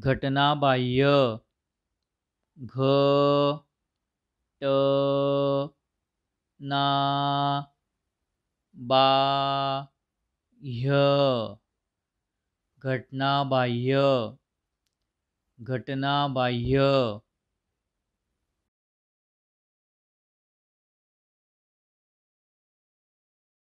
घटना बाह्य घ ट ना बा ह्य घटना बाह्य